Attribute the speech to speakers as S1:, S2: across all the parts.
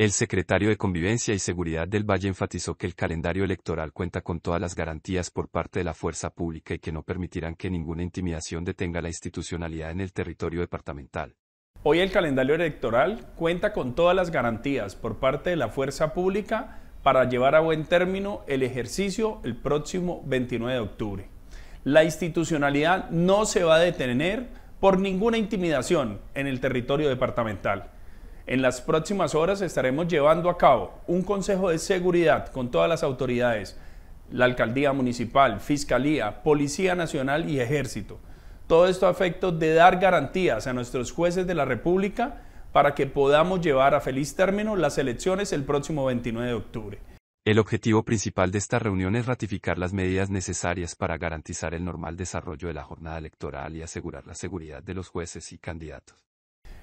S1: El secretario de Convivencia y Seguridad del Valle enfatizó que el calendario electoral cuenta con todas las garantías por parte de la fuerza pública y que no permitirán que ninguna intimidación detenga la institucionalidad en el territorio departamental.
S2: Hoy el calendario electoral cuenta con todas las garantías por parte de la fuerza pública para llevar a buen término el ejercicio el próximo 29 de octubre. La institucionalidad no se va a detener por ninguna intimidación en el territorio departamental. En las próximas horas estaremos llevando a cabo un consejo de seguridad con todas las autoridades, la alcaldía municipal, fiscalía, policía nacional y ejército. Todo esto a efecto de dar garantías a nuestros jueces de la República para que podamos llevar a feliz término las elecciones el próximo 29 de octubre.
S1: El objetivo principal de esta reunión es ratificar las medidas necesarias para garantizar el normal desarrollo de la jornada electoral y asegurar la seguridad
S2: de los jueces y candidatos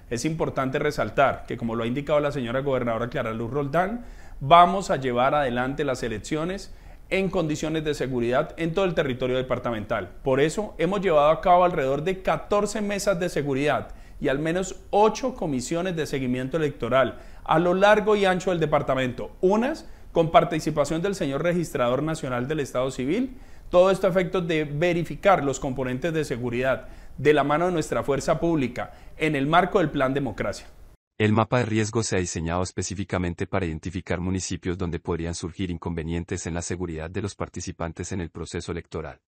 S2: es importante resaltar que, como lo ha indicado la señora gobernadora Clara Luz Roldán, vamos a llevar adelante las elecciones en condiciones de seguridad en todo el territorio departamental. Por eso hemos llevado a cabo alrededor de 14 mesas de seguridad y al menos 8 comisiones de seguimiento electoral a lo largo y ancho del departamento. Unas con participación del señor registrador nacional del Estado Civil, todo esto a efectos de verificar los componentes de seguridad de la mano de nuestra fuerza pública, en el marco del Plan Democracia.
S1: El mapa de riesgo se ha diseñado específicamente para identificar municipios donde podrían surgir inconvenientes en la seguridad de los participantes en el proceso electoral.